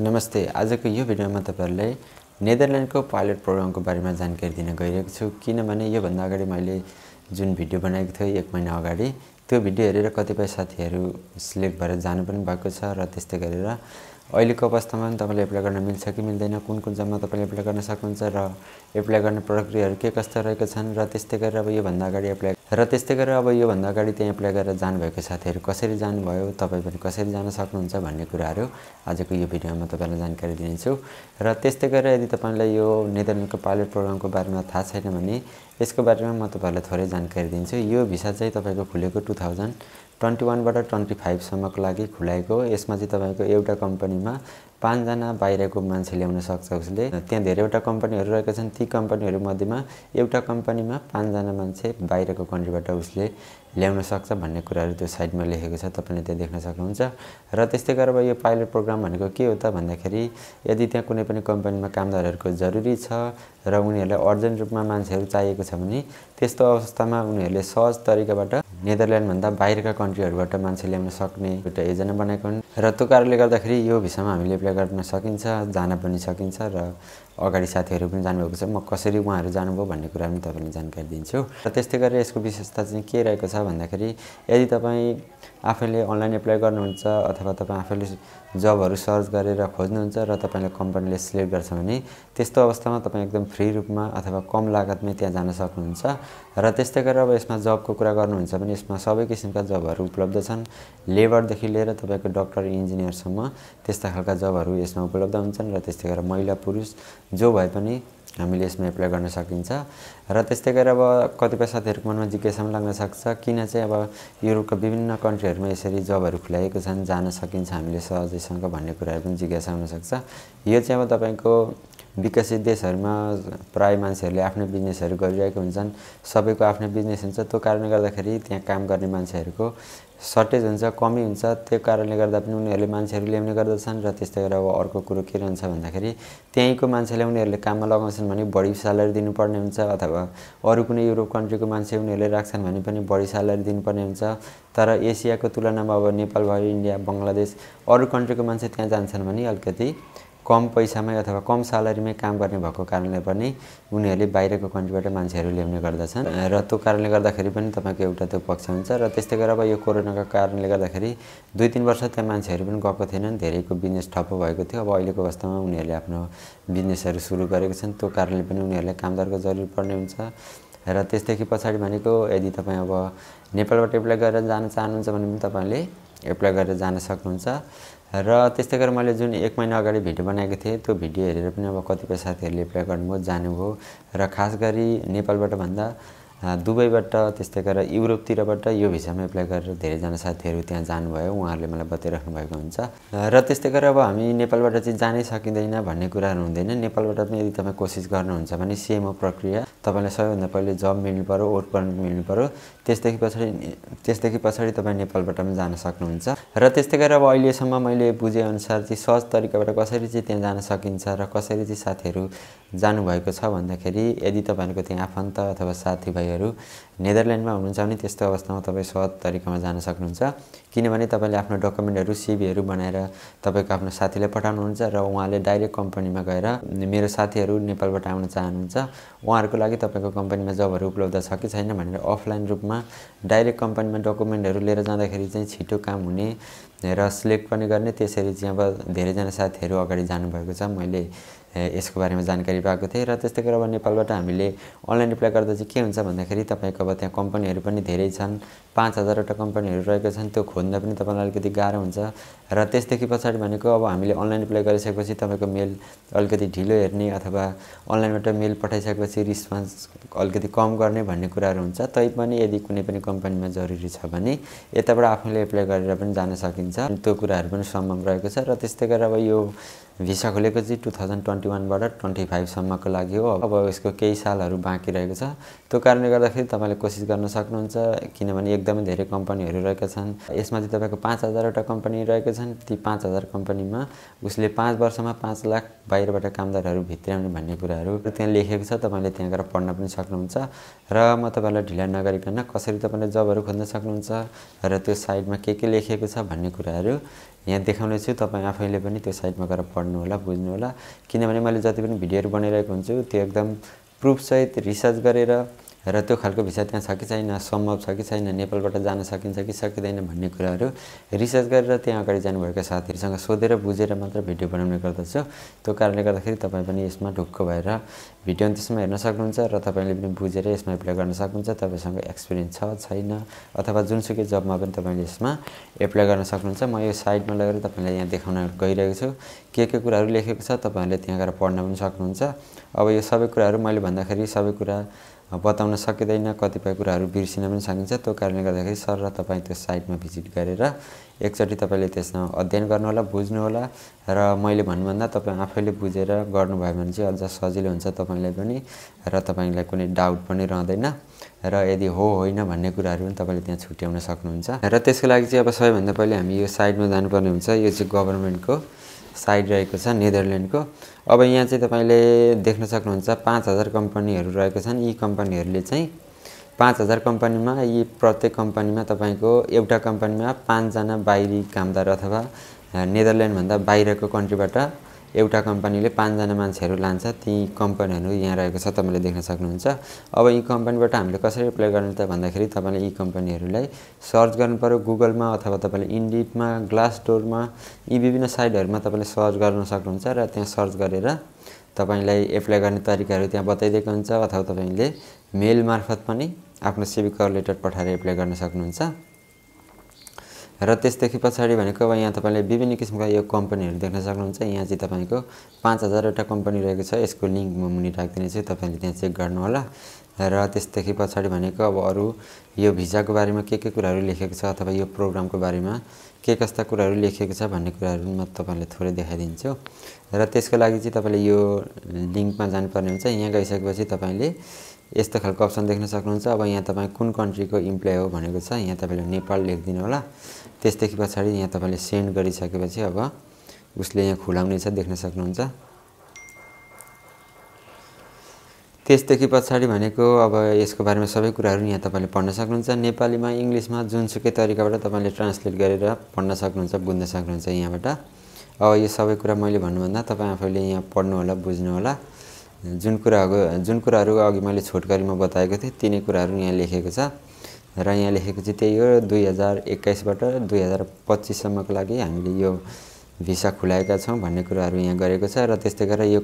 नमस्ते आजको यो भिडियोमा तपाईँहरूलाई नेदरल्यान्डको पाइलट प्रोग्रामको बारेमा जानकारी दिन गइरहेको छु किनभने योभन्दा अगाडि मैले जुन भिडियो बनाएको थिएँ एक महिना अगाडि त्यो भिडियो हेरेर कतिपय साथीहरू सिलेक्ट भएर जानु पनि भएको छ र त्यस्तै गरेर अहिलेको अवस्थामा पनि तपाईँले एप्लाई गर्न मिल्छ कि मिल्दैन कुन कुन जम्मा तपाईँले एप्लाई गर्न सक्नुहुन्छ र एप्लाई गर्ने प्रक्रियाहरू के कस्तो रहेका छन् र त्यस्तै गरेर अब योभन्दा अगाडि एप्लाई र त्यस्तै गरेर अब योभन्दा अगाडि त्यहाँ एप्लाई गरेर जानुभएको साथीहरू कसरी जानुभयो तपाईँ पनि कसरी जान सक्नुहुन्छ भन्ने कुराहरू आजको यो भिडियोमा तपाईँलाई जानकारी दिनेछु र त्यस्तै गरेर यदि तपाईँलाई यो नेदरल्यान्डको पाइलट प्रोग्रामको बारेमा थाहा छैन भने यसको बारेमा म तपाईँहरूलाई थोरै जानकारी दिन्छु यो भिसा चाहिँ तपाईँको खुलेको टु थाउजन्ड ट्वेन्टी वानबाट ट्वेन्टी फाइभसम्मको लागि खुलाएको यसमा चाहिँ तपाईँको एउटा कम्पनीमा पाँचजना बाहिरको मान्छे ल्याउन सक्छ उसले त्यहाँ धेरैवटा कम्पनीहरू रहेका छन् ती कम्पनीहरूमध्येमा एउटा कम्पनीमा पाँचजना मान्छे बाहिरको कन्ट्रीबाट उसले ल्याउन सक्छ भन्ने कुराहरू त्यो साइडमा लेखेको छ तपाईँले त्यहाँ देख्न सक्नुहुन्छ र त्यस्तै गरेर यो पाइलट प्रोग्राम भनेको के हो त भन्दाखेरि यदि त्यहाँ कुनै पनि कम्पनीमा कामदारहरूको जरुरी छ र उनीहरूलाई अर्जेन्ट रूपमा मान्छेहरू चाहिएको छ भने त्यस्तो अवस्थामा उनीहरूले सहज तरिकाबाट नेदरल्यान्डभन्दा बाहिरका कन्ट्रीहरूबाट मान्छे ल्याउन सक्ने एउटा एजेन्डा बनाएको हुन् र त्यो कारणले गर्दाखेरि यो भिसामा हामीले एप्लाई गर्न सकिन्छ जान पनि सकिन्छ र अगाडि साथीहरू पनि जानुभएको छ म कसरी उहाँहरू जानुभयो भन्ने कुरा पनि तपाईँले जानकारी दिन्छु र त्यस्तै गरेर यसको विशेषता चाहिँ के रहेको छ भन्दाखेरि यदि तपाईँ आफैले अनलाइन एप्लाई गर्नुहुन्छ अथवा तपाईँ आफैले जबहरू सर्च गरेर खोज्नुहुन्छ र तपाईँले कम्पनीले सिलेक्ट गर्छ भने त्यस्तो अवस्थामा तपाईँ एकदम फ्री रूपमा अथवा कम लागतमै त्यहाँ जान सक्नुहुन्छ र त्यस्तै गरेर अब यसमा जबको कुरा गर्नुहुन्छ भने यसमा सबै किसिमका जबहरू उपलब्ध छन् लेबरदेखि लिएर तपाईँको डक्टर इन्जिनियरसम्म त्यस्ता खालका जबहरू यसमा उपलब्ध हुन्छन् र त्यस्तै गरेर महिला पुरुष जो भए पनि हामीले यसमा एप्लाई गर्न सकिन्छ र त्यस्तै गरेर अब कतिपय साथीहरूको मनमा जिज्ञासा पनि लाग्न सक्छ किन चाहिँ अब युरोपका विभिन्न कन्ट्रीहरूमा यसरी जबहरू खुलाएको छन् जान सकिन्छ हामीले सहजैसँग भन्ने कुराहरू पनि जिज्ञासा हुनसक्छ यो चाहिँ अब तपाईँको विकसित देशहरूमा प्रायः मान्छेहरूले आफ्नो बिजनेसहरू गरिरहेको हुन्छन् सबैको आफ्नो बिजनेस हुन्छ त्यो कारणले गर्दाखेरि त्यहाँ काम गर्ने मान्छेहरूको सर्टेज हुन्छ कमी हुन्छ त्यो कारणले गर्दा पनि उनीहरूले मान्छेहरू ल्याउने गर्दछन् र त्यस्तै गरेर अब अर्को कुरो के रहन्छ भन्दाखेरि त्यहीँको मान्छेले उनीहरूले काममा लगाउँछन् भने बढी स्यालेरी दिनुपर्ने हुन्छ अथवा अरू कुनै युरोप कन्ट्रीको मान्छे उनीहरूले राख्छन् भने पनि बढी स्यालेरी दिनुपर्ने हुन्छ तर एसियाको तुलनामा अब नेपाल भयो इन्डिया बङ्गलादेश अरू कन्ट्रीको मान्छे त्यहाँ जान्छन् भने अलिकति कम पैसामै अथवा कम स्यालेरीमै काम गर्ने भएको कारणले पनि उनीहरूले बाहिरको कन्ट्रीबाट मान्छेहरू ल्याउने गर्दछन् र त्यो कारणले गर्दाखेरि पनि तपाईँको एउटा त्यो पक्ष हुन्छ र त्यस्तै गरेर अब यो कोरोनाको कारणले गर्दाखेरि दुई तिन वर्ष त्यहाँ मान्छेहरू पनि गएको थिएनन् धेरैको बिजनेस ठप्प भएको थियो अब अहिलेको अवस्थामा उनीहरूले आफ्नो बिजनेसहरू सुरु गरेको छन् त्यो कारणले पनि उनीहरूलाई कामदारको जरुरी पर्ने हुन्छ र त्यसदेखि पछाडि भनेको यदि तपाईँ अब नेपालबाट एप्लाई गरेर जान चाहनुहुन्छ भने पनि तपाईँले एप्लाई गरेर जान सक्नुहुन्छ र त्यस्तै गरेर मैले जुन एक महिना अगाडि भिडियो बनाएको थिएँ त्यो भिडियो हेरेर पनि अब कतिपय साथीहरूले रिप्लाई गर्नुभयो जानुभयो र खास गरी नेपालबाट भन्दा दुबईबाट त्यस्तै गरेर युरोपतिरबाट यो भिसामा एप्लाई गरेर धेरैजना साथीहरू त्यहाँ जानुभयो उहाँहरूले मलाई बताइराख्नु भएको हुन्छ र त्यस्तै गरेर अब हामी नेपालबाट चाहिँ जानै सकिँदैन भन्ने कुराहरू हुँदैन नेपालबाट पनि यदि तपाईँ कोसिस गर्नुहुन्छ भने सेम हो प्रक्रिया तपाईँलाई सबैभन्दा पहिले जब मिल्नु पऱ्यो वर्क पर्मिट मिल्नु पऱ्यो त्यसदेखि पछाडि त्यसदेखि पछाडि तपाईँ नेपालबाट पनि जान सक्नुहुन्छ र त्यस्तै गरेर अब अहिलेसम्म मैले बुझेअनुसार चाहिँ सहज तरिकाबाट कसरी चाहिँ त्यहाँ जान सकिन्छ र कसरी चाहिँ साथीहरू जानुभएको छ भन्दाखेरि यदि तपाईँहरूको त्यहाँ आफन्त अथवा साथीभाइ तपाईँहरू नेदरल्यान्डमा हुनुहुन्छ भने त्यस्तो अवस्थामा तपाईँ सहज तरिकामा जान सक्नुहुन्छ किनभने तपाईँले आफ्नो डकुमेन्टहरू सिभीहरू बनाएर तपाईँको आफ्नो साथीलाई पठाउनुहुन्छ र उहाँले डाइरेक्ट कम्पनीमा गएर मेरो साथीहरू नेपालबाट आउन चाहनुहुन्छ उहाँहरूको लागि तपाईँको कम्पनीमा जबहरू उपलब्ध छ कि छैन भनेर अफलाइन रूपमा डाइरेक्ट कम्पनीमा डकुमेन्टहरू लिएर जाँदाखेरि चाहिँ छिटो काम हुने र सिलेक्ट पनि गर्ने त्यसरी चाहिँ अब धेरैजना साथीहरू अगाडि जानुभएको छ मैले यसको बारेमा जानकारी पाएको थिएँ र त्यस्तै गरेर अब नेपालबाट हामीले अनलाइन एप्लाई गर्दा चाहिँ के हुन्छ भन्दाखेरि तपाईँको अब त्यहाँ कम्पनीहरू पनि धेरै छन् पाँच हजारवटा कम्पनीहरू रहेको छन् त्यो खोज्न पनि तपाईँलाई अलिकति गाह्रो हुन्छ र त्यसदेखि पछाडि भनेको अब हामीले अनलाइन एप्लाई गरिसकेपछि तपाईँको मेल अलिकति ढिलो हेर्ने अथवा अनलाइनबाट मेल पठाइसकेपछि रिस्पोन्स अलिकति कम गर्ने भन्ने कुराहरू हुन्छ तैपनि यदि कुनै पनि कम्पनीमा जरुरी छ भने यताबाट आफूले एप्लाई गरेर पनि जान सकिन्छ त्यो कुराहरू पनि सम्भव रहेको छ र त्यस्तै गरेर अब यो भिसा खोलेको चाहिँ टु थाउजन्ड ट्वेन्टी ट्वेन्टी वानबाट ट्वेन्टी फाइभसम्मको लागि हो अब यसको केही सालहरू बाँकी रहेको छ त्यो कारणले गर्दाखेरि तपाईँले कोसिस गर्न सक्नुहुन्छ किनभने एकदमै धेरै कम्पनीहरू रहेका छन् यसमा चाहिँ तपाईँको पाँच हजारवटा कम्पनी रहेका छन् ती पाँच हजार कम्पनीमा उसले पाँच वर्षमा पाँच लाख बाहिरबाट कामदारहरू भित्राउने भन्ने कुराहरू त्यहाँ लेखेको छ तपाईँले त्यहाँ गएर पढ्न पनि सक्नुहुन्छ र म तपाईँलाई ढिला नगरिकन कसरी तपाईँले जबहरू खोज्न सक्नुहुन्छ र त्यो साइडमा के के लेखेको छ भन्ने कुराहरू यहाँ देखाउने तपाईँ आफैले पनि त्यो साइटमा गएर पढ्नु होला बुझ्नु होला किनभने मैले जति पनि भिडियोहरू बनाइरहेको हुन्छु त्यो एकदम प्रुफसहित रिसर्च गरेर र त्यो खालको भिसा त्यहाँ छ कि छैन सम्भव छ कि छैन नेपालबाट जान सकिन्छ कि सकिँदैन भन्ने कुराहरू रिसर्च गरेर त्यहाँ अगाडि जानुभएका साथीहरूसँग सोधेर बुझेर मात्र भिडियो बनाउने गर्दछु त्यो कारणले गर्दाखेरि तपाईँ पनि यसमा ढुक्क भएर भिडियो त्यसमा हेर्न सक्नुहुन्छ र तपाईँले पनि बुझेर यसमा एप्लाई गर्न सक्नुहुन्छ तपाईँसँग एक्सपिरियन्स छ छैन अथवा जुनसुकै जबमा पनि तपाईँले यसमा एप्लाई गर्न सक्नुहुन्छ म यो साइडमा लगेर तपाईँलाई यहाँ देखाउन गइरहेको छु के के कुराहरू लेखेको छ तपाईँहरूले त्यहाँ गएर पढ्न पनि सक्नुहुन्छ अब यो सबै कुराहरू मैले भन्दाखेरि सबै कुरा बताउन सकिँदैन कतिपय कुराहरू बिर्सिन पनि सकिन्छ त्यो कारणले गर्दाखेरि सर र तपाईँ त्यो साइटमा भिजिट गरेर एकचोटि तपाईँले त्यसमा अध्ययन गर्नुहोला बुझ्नुहोला र मैले भन्नुभन्दा तपाईँ आफैले बुझेर गर्नुभयो भने चाहिँ अझ सजिलो हुन्छ तपाईँलाई पनि र तपाईँलाई कुनै डाउट पनि रहँदैन र यदि हो होइन भन्ने कुराहरू पनि तपाईँले त्यहाँ छुट्याउन सक्नुहुन्छ र त्यसको लागि चाहिँ अब सबैभन्दा पहिले हामी यो साइटमा जानुपर्ने हुन्छ यो चाहिँ गभर्मेन्टको साइड रहेको छ नेदरल्यान्डको अब यहाँ चाहिँ तपाईँले देख्न सक्नुहुन्छ पाँच हजार कम्पनीहरू रहेको छन् यी कम्पनीहरूले चाहिँ पाँच हजार कम्पनीमा यी प्रत्येक कम्पनीमा तपाईँको एउटा कम्पनीमा पाँचजना बाहिरी कामदार अथवा नेदरल्यान्डभन्दा बाहिरको कन्ट्रीबाट एउटा कम्पनीले पाँचजना मान्छेहरू लान्छ ती कम्पनीहरू यहाँ रहेको छ तपाईँले देख्न सक्नुहुन्छ अब यी कम्पनीबाट हामीले कसरी एप्लाई गर्ने त भन्दाखेरि तपाईँले यी कम्पनीहरूलाई सर्च गर्नुपऱ्यो गुगलमा अथवा तपाईँले इन्डिटमा ग्लास डोरमा यी विभिन्न साइटहरूमा तपाईँले सर्च गर्न सक्नुहुन्छ र त्यहाँ सर्च गरेर तपाईँलाई एप्लाई गर्ने तरिकाहरू त्यहाँ बताइदिएको हुन्छ अथवा तपाईँले मेल मार्फत पनि आफ्नो सिभिकल लेटर पठाएर एप्लाई गर्न सक्नुहुन्छ र त्यसदेखि पछाडि भनेको अब यहाँ तपाईँले विभिन्न किसिमका यो कम्पनीहरू देख्न सक्नुहुन्छ यहाँ चाहिँ तपाईँको पाँच हजारवटा कम्पनी रहेको छ यसको लिङ्क म मुनि राखिदिनेछु तपाईँले त्यहाँ चेक गर्नुहोला र त्यसदेखि पछाडि भनेको अब अरू यो भिजाको बारेमा के के कुराहरू लेखेको छ अथवा यो प्रोग्रामको बारेमा के कस्ता कुराहरू लेखेको छ भन्ने कुराहरू म तपाईँलाई थोरै देखाइदिन्छु र त्यसको लागि चाहिँ तपाईँले यो लिङ्कमा जानुपर्ने हुन्छ यहाँ गइसकेपछि तपाईँले यस्तो खालको अप्सन देख्न सक्नुहुन्छ अब यहाँ तपाईँ कुन कन्ट्रीको इम्प्लोइ हो भनेको छ यहाँ तपाईँले नेपाल लेखिदिनु होला त्यसदेखि पछाडि यहाँ तपाईँले सेन्ड गरिसकेपछि अब उसले यहाँ खुलाउने छ देख्न सक्नुहुन्छ त्यसदेखि पछाडि भनेको अब यसको बारेमा सबै कुराहरू यहाँ तपाईँले पढ्न सक्नुहुन्छ नेपालीमा इङ्ग्लिसमा जुनसुकै तरिकाबाट तपाईँले ट्रान्सलेट गरेर पढ्न सक्नुहुन्छ बुझ्न सक्नुहुन्छ यहाँबाट अब यो सबै कुरा मैले भन्नुभन्दा तपाईँ आफैले यहाँ पढ्नु होला बुझ्नु होला जुन कुराको जुन कुराहरू अघि मैले छोटकरीमा बताएको थिएँ तिनै कुराहरू यहाँ लेखेको छ र यहाँ लेखेको चाहिँ त्यही हो दुई हजार एक्काइसबाट दुई हजार पच्चिससम्मको लागि हामीले यो भिसा खुलाएका छौँ भन्ने कुराहरू यहाँ गरेको छ र त्यस्तै गरेर यो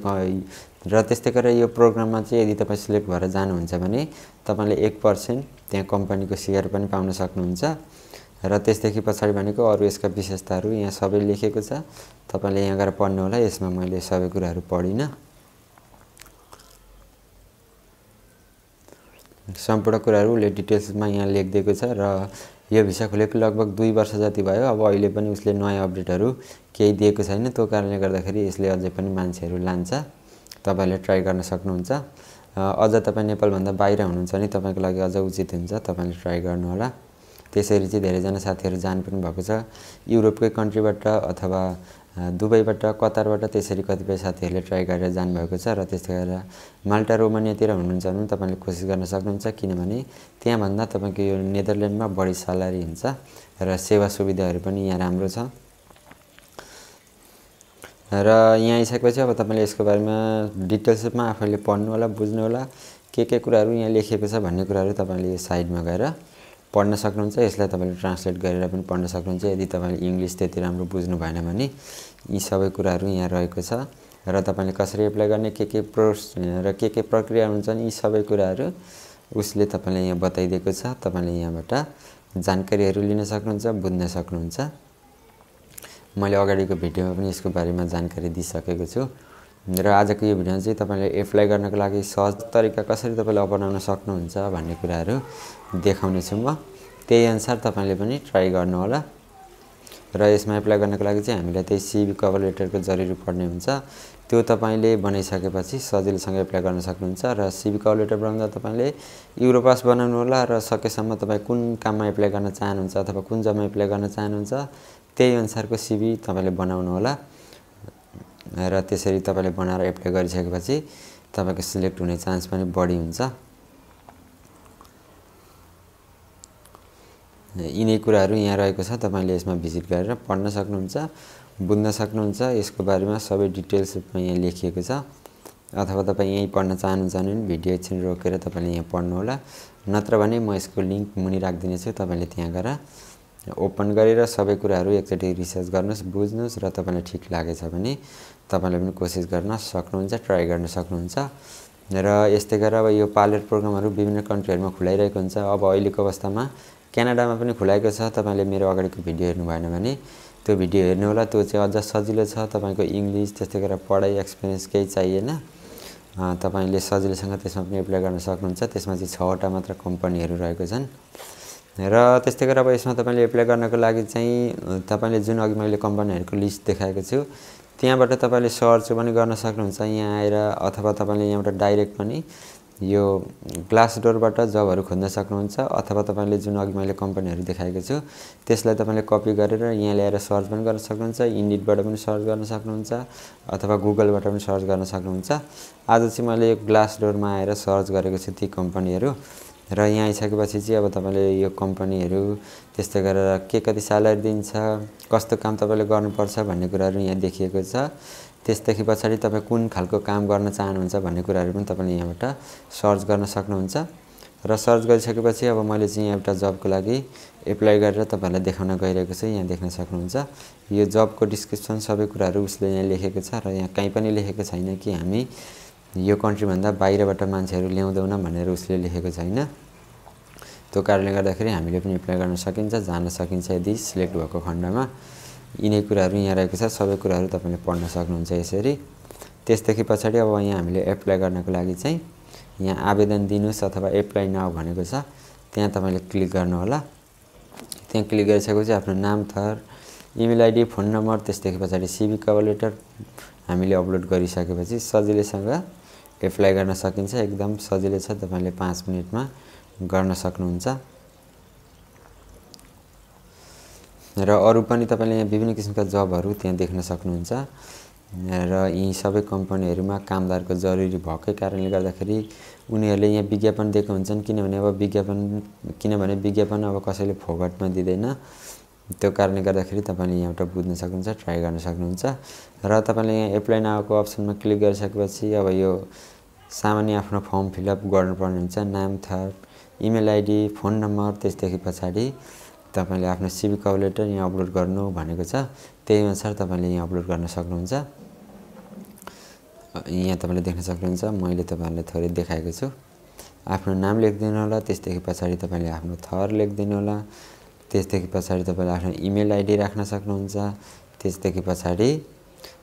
र त्यस्तै गरेर यो प्रोग्राममा चाहिँ यदि तपाईँ सिलेक्ट भएर जानुहुन्छ भने तपाईँले एक पर्सेन्ट त्यहाँ कम्पनीको सेयर पनि पाउन सक्नुहुन्छ र त्यसदेखि पछाडि भनेको अरू यसका विशेषताहरू यहाँ सबै लेखेको छ तपाईँले यहाँ गएर पढ्नु होला यसमा मैले सबै कुराहरू पढिनँ सम्पूर्ण कुराहरू उसले डिटेल्समा यहाँ लेखिदिएको छ र यो भिसा खुलेको लगभग दुई वर्ष जति भयो अब अहिले पनि उसले नयाँ अपडेटहरू केही दिएको छैन त्यो कारणले गर्दाखेरि यसले अझै पनि मान्छेहरू लान्छ तपाईँले ट्राई गर्न सक्नुहुन्छ अझ तपाईँ नेपालभन्दा बाहिर हुनुहुन्छ भने तपाईँको लागि अझ उचित हुन्छ तपाईँले ट्राई गर्नुहोला त्यसरी चाहिँ धेरैजना साथीहरू जानु पनि भएको छ युरोपकै कन्ट्रीबाट अथवा दुबईबाट कतारबाट त्यसरी कतिपय साथीहरूले ट्राई गरेर जानुभएको छ र त्यस्तै गरेर माल्टा रोमानियातिर हुनुहुन्छ भने तपाईँले कोसिस गर्न सक्नुहुन्छ किनभने त्यहाँभन्दा तपाईँको यो नेदरल्यान्डमा बढी सल्यारी हुन्छ र सेवा सुविधाहरू पनि यहाँ राम्रो छ र यहाँ आइसकेपछि अब तपाईँले यसको बारेमा डिटेल्समा आफैले पढ्नु होला बुझ्नु होला के के कुराहरू यहाँ लेखिएको छ भन्ने कुराहरू तपाईँले यो साइडमा गएर पढ्न सक्नुहुन्छ यसलाई तपाईँले ट्रान्सलेट गरेर पनि पढ्न सक्नुहुन्छ यदि तपाईँले इङ्ग्लिस त्यति राम्रो बुझ्नु भएन भने यी सबै कुराहरू यहाँ रहेको छ र तपाईँले कसरी एप्लाई गर्ने के के प्रोस र के के प्रक्रिया हुन्छन् यी सबै कुराहरू उसले तपाईँलाई यहाँ बताइदिएको छ तपाईँले यहाँबाट जानकारीहरू लिन सक्नुहुन्छ बुझ्न सक्नुहुन्छ मैले अगाडिको भिडियोमा पनि यसको बारेमा जानकारी दिइसकेको छु र आजको यो भिडियोमा चाहिँ तपाईँले एप्लाई गर्नको लागि सहज तरिका कसरी तपाईँले अपनाउन सक्नुहुन्छ भन्ने कुराहरू देखाउनेछु म त्यही अनुसार तपाईँले पनि ट्राई गर्नुहोला र यसमा एप्लाई गर्नको लागि चाहिँ हामीलाई त्यही सिबी कभर लेटरको जरुरी पर्ने हुन्छ त्यो तपाईँले बनाइसकेपछि सजिलोसँग एप्लाई गर्न सक्नुहुन्छ र सिबी कभर लेटर बनाउँदा तपाईँले युरोपास बनाउनु होला र सकेसम्म तपाईँ कुन काममा एप्लाई गर्न चाहनुहुन्छ अथवा कुन जबमा एप्लाई गर्न चाहनुहुन्छ त्यही अनुसारको सिबी तपाईँले बनाउनु होला र त्यसरी तपाईँले बनाएर एप्लाई गरिसकेपछि तपाईँको सिलेक्ट हुने चान्स पनि बढी हुन्छ यिनै कुराहरू यहाँ रहेको छ तपाईँले यसमा भिजिट गरेर पढ्न सक्नुहुन्छ बुझ्न सक्नुहुन्छ यसको बारेमा सबै डिटेल्स रूपमा यहाँ लेखिएको छ अथवा तपाईँ यहीँ पढ्न चाहनुहुन्छ भने भिडियो एकछिन रोकेर तपाईँले यहाँ पढ्नुहोला नत्र भने म यसको लिङ्क मुनि राखिदिनेछु तपाईँले त्यहाँ गएर ओपन गरेर सबै कुराहरू एकचोटि रिसर्च गर्नुहोस् बुझ्नुहोस् र तपाईँलाई ठिक लागेछ भने तपाईँले पनि कोसिस गर्न सक्नुहुन्छ ट्राई गर्न सक्नुहुन्छ र यस्तै गरेर अब यो पार्लर प्रोग्रामहरू विभिन्न कन्ट्रीहरूमा खुलाइरहेको हुन्छ अब अहिलेको अवस्थामा क्यानाडामा पनि खुलाएको छ तपाईँले मेरो अगाडिको भिडियो हेर्नु भएन भने त्यो भिडियो हेर्नु होला त्यो चाहिँ अझ सजिलो छ तपाईँको इङ्ग्लिस त्यस्तै गरेर पढाइ एक्सपिरियन्स केही चाहिएन तपाईँले सजिलोसँग त्यसमा पनि एप्लाई गर्न सक्नुहुन्छ त्यसमा चाहिँ छवटा मात्र कम्पनीहरू रहेको छन् र त्यस्तै गरेर अब यसमा तपाईँले एप्लाई गर्नको लागि चाहिँ तपाईँले जुन अघि मैले कम्पनीहरूको लिस्ट देखाएको छु त्यहाँबाट तपाईँले सर्च पनि गर्न सक्नुहुन्छ यहाँ आएर अथवा तपाईँले यहाँबाट डाइरेक्ट पनि यो ग्लास डोरबाट जबहरू खोज्न सक्नुहुन्छ अथवा तपाईँले जुन अघि मैले कम्पनीहरू देखाएको छु त्यसलाई तपाईँले कपी गरेर यहाँ ल्याएर सर्च पनि गर्न सक्नुहुन्छ इन्डिटबाट पनि सर्च गर्न सक्नुहुन्छ अथवा गुगलबाट पनि सर्च गर्न सक्नुहुन्छ आज चाहिँ मैले ग्लास डोरमा आएर सर्च गरेको छु ती कम्पनीहरू र यहाँ आइसकेपछि चाहिँ अब तपाईँले यो कम्पनीहरू त्यस्तो गरेर के कति स्यालेरी दिन्छ कस्तो काम तपाईँले गर्नुपर्छ भन्ने कुराहरू यहाँ देखिएको छ त्यसदेखि पछाडि तपाईँ कुन खालको काम गर्न चाहनुहुन्छ भन्ने कुराहरू पनि तपाईँले यहाँबाट सर्च गर्न सक्नुहुन्छ र सर्च गरिसकेपछि अब मैले चाहिँ यहाँ एउटा जबको लागि एप्लाई गरेर तपाईँहरूलाई देखाउन गइरहेको छु यहाँ देख्न सक्नुहुन्छ यो जबको डिस्क्रिप्सन सबै कुराहरू उसले यहाँ लेखेको छ र यहाँ काहीँ पनि लेखेको छैन कि हामी यो कन्ट्रीभन्दा बाहिरबाट मान्छेहरू ल्याउँदैन भनेर उसले लेखेको छैन त्यो कारणले गर्दाखेरि हामीले पनि एप्लाई गर्न सकिन्छ जान सकिन्छ यदि सिलेक्ट भएको खण्डमा यिनै कुराहरू यहाँ रहेको छ सबै कुराहरू तपाईँले पढ्न सक्नुहुन्छ यसरी त्यसदेखि पछाडि अब यहाँ हामीले एप्लाई गर्नको लागि चाहिँ यहाँ आवेदन दिनुहोस् अथवा एप्लाई नाउ भनेको छ त्यहाँ तपाईँले क्लिक गर्नुहोला त्यहाँ क्लिक गरिसकेपछि आफ्नो नाम थर इमेल आइडी फोन नम्बर त्यसदेखि पछाडि सिभी कभर लेटर हामीले अपलोड गरिसकेपछि सजिलैसँग एप्लाई गर्न सकिन्छ एकदम सजिलो छ तपाईँले पाँच मिनटमा गर्न सक्नुहुन्छ र अरू पनि तपाईँले यहाँ विभिन्न किसिमका जबहरू त्यहाँ देख्न सक्नुहुन्छ र यी सबै कम्पनीहरूमा कामदारको जरुरी भएकै कारणले गर्दाखेरि उनीहरूले यहाँ विज्ञापन दिएको हुन्छन् किनभने अब विज्ञापन किनभने विज्ञापन अब कसैले फोगटमा दिँदैन त्यो कारणले गर्दाखेरि तपाईँले यहाँबाट बुझ्न सक्नुहुन्छ ट्राई गर्न सक्नुहुन्छ र तपाईँले यहाँ एप्लाई नआएको अप्सनमा क्लिक गरिसकेपछि अब यो सामान्य आफ्नो फर्म फिलअप गर्नुपर्ने हुन्छ नाम थर इमेल आइडी फोन नम्बर त्यसदेखि पछाडि तपाईँले आफ्नो सिबी कभलेटर यहाँ अपलोड गर्नु भनेको छ त्यही अनुसार तपाईँले यहाँ अपलोड गर्न सक्नुहुन्छ यहाँ तपाईँले देख्न सक्नुहुन्छ मैले तपाईँहरूलाई थोरै देखाएको छु आफ्नो नाम लेखिदिनु होला त्यसदेखि पछाडि तपाईँले आफ्नो थर लेखिदिनु होला त्यसदेखि पछाडि तपाईँले आफ्नो इमेल आइडी राख्न सक्नुहुन्छ त्यसदेखि पछाडि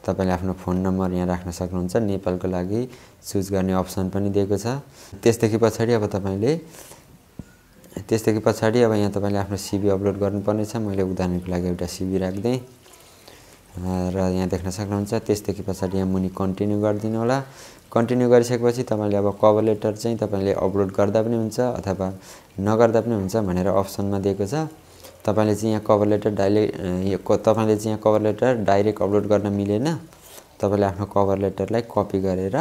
तपाईँले आफ्नो फोन नम्बर यहाँ राख्न सक्नुहुन्छ नेपालको लागि चुज गर्ने अप्सन पनि दिएको छ त्यसदेखि पछाडि अब तपाईँले त्यसदेखि पछाडि अब यहाँ तपाईँले आफ्नो सिबी अपलोड गर्नुपर्नेछ मैले उदाहरणको लागि एउटा सिबी राखिदिएँ र यहाँ देख्न सक्नुहुन्छ त्यसदेखि पछाडि यहाँ मुनि कन्टिन्यू गरिदिनु होला कन्टिन्यू गरिसकेपछि तपाईँले अब कभर लेटर चाहिँ तपाईँले अपलोड गर्दा पनि हुन्छ अथवा नगर्दा पनि हुन्छ भनेर अप्सनमा दिएको छ तपाईँले चाहिँ यहाँ कभर लेटर डाइरेक्ट तपाईँले चाहिँ यहाँ कभर लेटर डाइरेक्ट अपलोड गर्न मिलेन तपाईँले आफ्नो कभर लेटरलाई कपी गरेर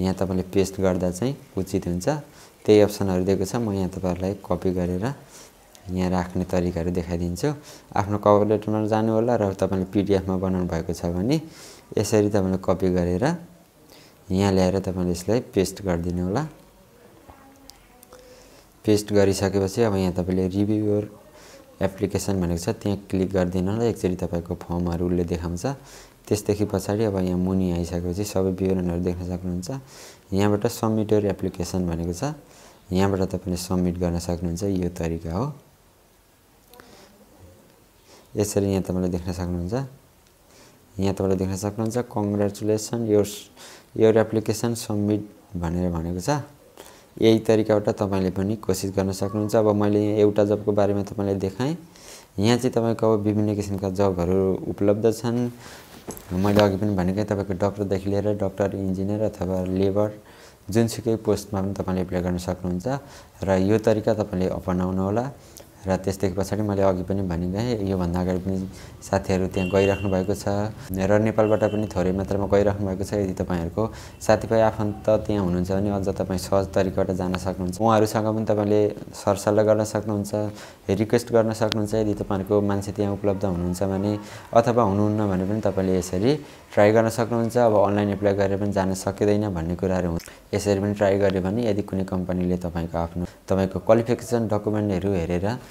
यहाँ तपाईँले पेस्ट गर्दा चाहिँ उचित हुन्छ त्यही अप्सनहरू दिएको छ म यहाँ तपाईँहरूलाई कपी गरेर यहाँ राख्ने तरिकाहरू देखाइदिन्छु आफ्नो कभर लेटरमा जानु होला र तपाईँले पिडिएफमा बनाउनु भएको छ भने यसरी तपाईँले कपी गरेर यहाँ ल्याएर तपाईँले यसलाई पेस्ट गरिदिनु होला पेस्ट गरिसकेपछि अब यहाँ तपाईँले रिभ्युर एप्लिकेसन भनेको छ त्यहाँ क्लिक गरिदिनु होला एकचोटि तपाईँको फर्महरूले देखाउँछ त्यसदेखि पछाडि अब यहाँ मुनि आइसकेपछि सबै विवरणहरू देख्न सक्नुहुन्छ यहाँबाट सब्मिट एप्लिकेसन भनेको छ यहाँबाट तपाईँले सब्मिट गर्न सक्नुहुन्छ यो तरिका हो यसरी यहाँ तपाईँले देख्न सक्नुहुन्छ यहाँ तपाईँले देख्न सक्नुहुन्छ congratulation your your application submit भनेर भनेको छ यही तरिकाबाट तपाईँले पनि कोसिस गर्न सक्नुहुन्छ अब मैले एउटा जबको बारेमा तपाईँलाई देखाएँ यहाँ चाहिँ तपाईँको अब विभिन्न किसिमका जबहरू उपलब्ध छन् मैले अघि पनि भनेकै तपाईँको डक्टरदेखि लिएर डक्टर इन्जिनियर अथवा लेबर जुनसुकै पोस्टमा पनि तपाईँले एप्लाई गर्न सक्नुहुन्छ र यो तरिका तपाईँले होला र त्यसदेखि पछाडि मैले अघि पनि भनिगएँ योभन्दा अगाडि पनि साथीहरू त्यहाँ गइराख्नु भएको छ र नेपालबाट पनि थोरै मात्रामा गइराख्नु भएको छ यदि तपाईँहरूको साथीभाइ आफन्त त्यहाँ हुनुहुन्छ भने अझ तपाईँ सहज तरिकाबाट जान सक्नुहुन्छ उहाँहरूसँग पनि तपाईँले सरसल्लाह गर्न सक्नुहुन्छ रिक्वेस्ट गर्न सक्नुहुन्छ यदि तपाईँहरूको मान्छे त्यहाँ उपलब्ध हुनुहुन्छ भने अथवा हुनुहुन्न भने पनि तपाईँले यसरी ट्राई गर्न सक्नुहुन्छ अब अनलाइन एप्लाई गरेर पनि जान सकिँदैन भन्ने कुराहरू हुन्छ यसरी पनि ट्राई गऱ्यो भने यदि कुनै कम्पनीले तपाईँको आफ्नो तपाईँको क्वालिफिकेसन डकुमेन्टहरू हेरेर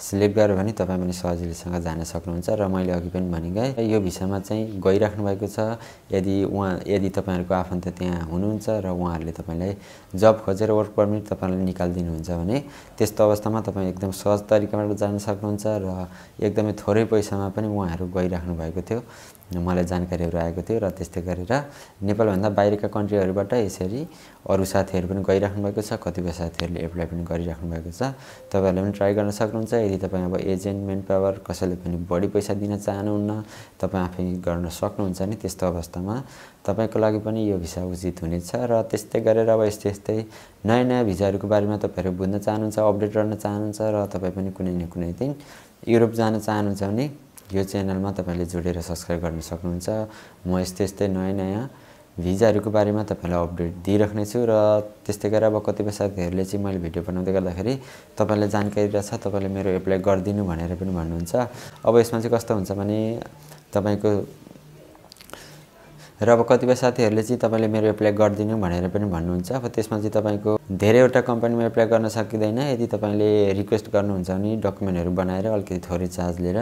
सिलेक्ट गर्यो भने तपाईँ पनि सजिलैसँग जान सक्नुहुन्छ र मैले अघि पनि भनिगएँ यो भिसामा चाहिँ गइराख्नु भएको छ यदि उहाँ यदि तपाईँहरूको आफन्त त्यहाँ हुनुहुन्छ र उहाँहरूले तपाईँलाई जब खोजेर वर्क पर्मिट तपाईँलाई निकालिदिनुहुन्छ भने त्यस्तो अवस्थामा तपाईँ एकदम सहज तरिकाबाट जान सक्नुहुन्छ र एकदमै थोरै पैसामा पनि उहाँहरू गइराख्नु भएको थियो मलाई जानकारीहरू आएको थियो र त्यस्तै गरेर नेपालभन्दा बाहिरका कन्ट्रीहरूबाट यसरी अरू साथीहरू पनि गइराख्नु भएको छ कतिपय साथीहरूले एप्लाई पनि गरिराख्नु भएको छ तपाईँहरूले पनि ट्राई गर्न सक्नुहुन्छ यदि तपाईँ अब एजेन्ट मेन पावर कसैले पनि बढी पैसा दिन चाहनुहुन्न तपाईँ आफै गर्न सक्नुहुन्छ नि त्यस्तो अवस्थामा तपाईँको लागि पनि यो भिसा उचित हुनेछ र त्यस्तै गरेर अब यस्तै यस्तै नयाँ नयाँ भिजाहरूको बारेमा तपाईँहरू बुझ्न चाहनुहुन्छ अपडेट गर्न चाहनुहुन्छ र तपाईँ पनि कुनै न कुनै दिन युरोप जान चाहनुहुन्छ भने यो च्यानलमा तपाईँले जोडेर सब्सक्राइब गर्न सक्नुहुन्छ म यस्तै यस्तै नयाँ नयाँ भिजाहरूको बारेमा तपाईँलाई अपडेट दिइराख्नेछु र त्यस्तै गरेर अब कतिपय साथीहरूले चाहिँ मैले भिडियो बनाउँदै गर्दाखेरि तपाईँलाई जानकारी रहेछ तपाईँले मेरो एप्लाई गरिदिनु भनेर पनि भन्नुहुन्छ अब यसमा चाहिँ कस्तो हुन्छ भने तपाईँको र अब कतिपय साथीहरूले चाहिँ तपाईँले मेरो एप्लाई गरिदिनु भनेर पनि भन्नुहुन्छ अब त्यसमा चाहिँ तपाईँको धेरैवटा कम्पनीमा एप्लाई गर्न सकिँदैन यदि तपाईँले रिक्वेस्ट गर्नुहुन्छ भने डकुमेन्टहरू बनाएर अलिकति थोरै चार्ज लिएर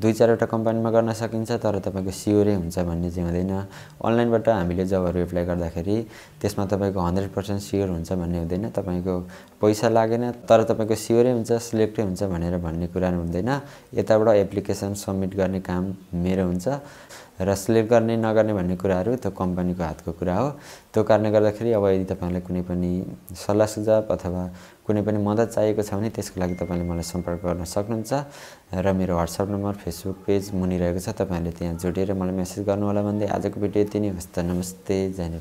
दुई चारवटा कम्पनीमा गर्न सकिन्छ तर तपाईँको सियोरै हुन्छ भन्ने चाहिँ हुँदैन अनलाइनबाट हामीले जबहरू एप्लाई गर्दाखेरि त्यसमा तपाईँको हन्ड्रेड पर्सेन्ट सियोर हुन्छ भन्ने हुँदैन तपाईँको पैसा लागेन तर तपाईँको सियोरै हुन्छ सिलेक्टै हुन्छ भनेर भन्ने कुरा हुँदैन यताबाट एप्लिकेसन सब्मिट गर्ने काम मेरो हुन्छ र सिलेक्ट गर्ने नगर्ने भन्ने कुराहरू त्यो कम्पनीको हातको कुरा हो त्यो कारणले गर्दाखेरि अब यदि तपाईँहरूलाई कुनै पनि सल्लाह सुझाव अथवा कुनै पनि मद्दत चाहिएको छ भने त्यसको लागि तपाईँले मलाई सम्पर्क गर्न सक्नुहुन्छ र मेरो वाट्सएप नम्बर फेसबुक पेज मुनि रहेको छ तपाईँहरूले त्यहाँ जोडेर मलाई मेसेज गर्नुहोला भन्दै आजको भिडियो यति नै हस् त नमस्ते जय